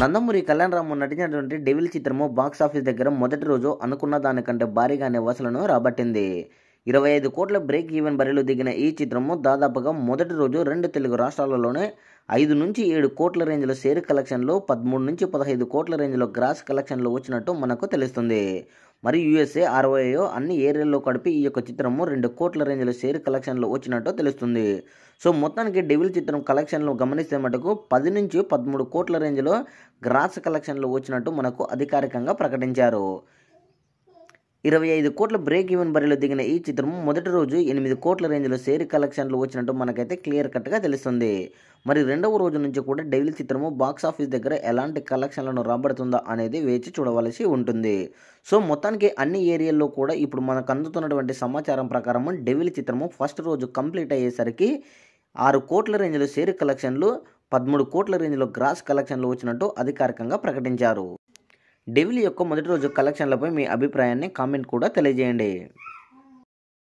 నందమూరి కళ్యాణరాము నటించినటువంటి డెవిల్ చిత్రము box office దగ్గర మొదటి రోజు అనుకున్న దానికంటే భారీగానే వసలను రాబట్టింది ఇరవై ఐదు కోట్ల బ్రేక్ ఈవెన్ బరిలో దిగిన ఈ చిత్రము దాదాపుగా మొదటి రోజు రెండు తెలుగు రాష్ట్రాలలోనే ఐదు నుంచి ఏడు కోట్ల రేంజ్లో షేర్ కలెక్షన్లు పదమూడు నుంచి పదహైదు కోట్ల రేంజ్లో గ్రాస్ కలెక్షన్లు వచ్చినట్టు మనకు తెలుస్తుంది మరి యూఎస్ఏ ఆర్ఓఏ అన్ని ఏరియాల్లో కడిపి ఈ యొక్క చిత్రము రెండు కోట్ల రేంజ్లో షేర్ కలెక్షన్లు వచ్చినట్టు తెలుస్తుంది సో మొత్తానికి డెవిల్ చిత్రం కలెక్షన్లు గమనిస్తే మటుకు పది నుంచి పదమూడు కోట్ల రేంజ్లో గ్రాస్ కలెక్షన్లు వచ్చినట్టు మనకు అధికారికంగా ప్రకటించారు ఇరవై ఐదు కోట్ల బ్రేక్ ఈవెన్ బరిలో దిగిన ఈ చిత్రం మొదటి రోజు ఎనిమిది కోట్ల రేంజ్లో సేర్ కలెక్షన్లు వచ్చినట్టు మనకైతే క్లియర్ కట్గా తెలుస్తుంది మరి రెండవ రోజు నుంచి కూడా డైలీ చిత్రము బాక్స్ ఆఫీస్ దగ్గర ఎలాంటి కలెక్షన్లను రాబడుతుందా అనేది వేచి చూడవలసి ఉంటుంది సో మొత్తానికి అన్ని ఏరియాల్లో కూడా ఇప్పుడు మనకు అందుతున్నటువంటి సమాచారం ప్రకారం డెవిల్ చిత్రము ఫస్ట్ రోజు కంప్లీట్ అయ్యేసరికి ఆరు కోట్ల రేంజ్లో షేర్ కలెక్షన్లు పదమూడు కోట్ల రేంజ్లో గ్రాస్ కలెక్షన్లు వచ్చినట్టు అధికారికంగా ప్రకటించారు డెవిల్ యొక్క మొదటి రోజు కలెక్షన్లపై మీ అభిప్రాయాన్ని కామెంట్ కూడా తెలియజేయండి